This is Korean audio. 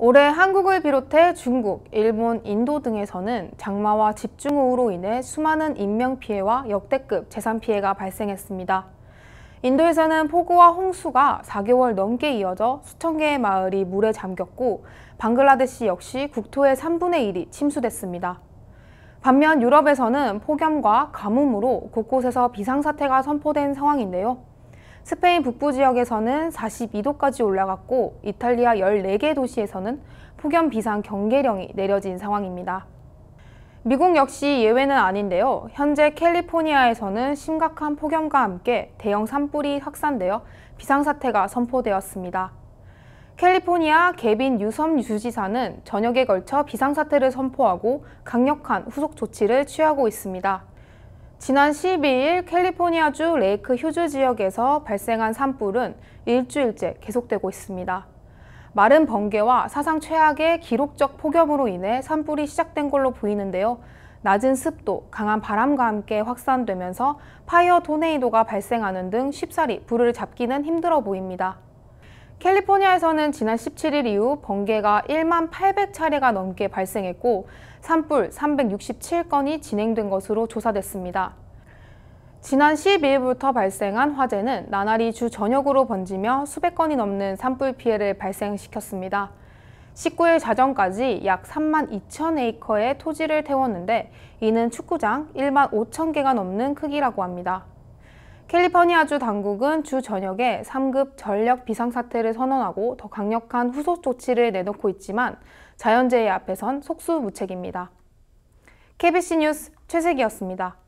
올해 한국을 비롯해 중국, 일본, 인도 등에서는 장마와 집중호우로 인해 수많은 인명피해와 역대급 재산피해가 발생했습니다. 인도에서는 폭우와 홍수가 4개월 넘게 이어져 수천 개의 마을이 물에 잠겼고 방글라데시 역시 국토의 3분의 1이 침수됐습니다. 반면 유럽에서는 폭염과 가뭄으로 곳곳에서 비상사태가 선포된 상황인데요. 스페인 북부 지역에서는 42도까지 올라갔고 이탈리아 14개 도시에서는 폭염 비상 경계령이 내려진 상황입니다. 미국 역시 예외는 아닌데요. 현재 캘리포니아에서는 심각한 폭염과 함께 대형 산불이 확산되어 비상사태가 선포되었습니다. 캘리포니아 개빈 유섬 주지사는 저녁에 걸쳐 비상사태를 선포하고 강력한 후속 조치를 취하고 있습니다. 지난 12일 캘리포니아주 레이크 휴즈 지역에서 발생한 산불은 일주일째 계속되고 있습니다. 마른 번개와 사상 최악의 기록적 폭염으로 인해 산불이 시작된 걸로 보이는데요. 낮은 습도, 강한 바람과 함께 확산되면서 파이어 토네이도가 발생하는 등 쉽사리 불을 잡기는 힘들어 보입니다. 캘리포니아에서는 지난 17일 이후 번개가 1만 800차례가 넘게 발생했고 산불 367건이 진행된 것으로 조사됐습니다. 지난 12일부터 발생한 화재는 나날이 주 전역으로 번지며 수백 건이 넘는 산불 피해를 발생시켰습니다. 19일 자정까지 약 3만 2천 에이커의 토지를 태웠는데 이는 축구장 1만 5천 개가 넘는 크기라고 합니다. 캘리포니아주 당국은 주 전역에 3급 전력 비상사태를 선언하고 더 강력한 후속 조치를 내놓고 있지만 자연재해 앞에선 속수무책입니다. KBC 뉴스 최세기였습니다.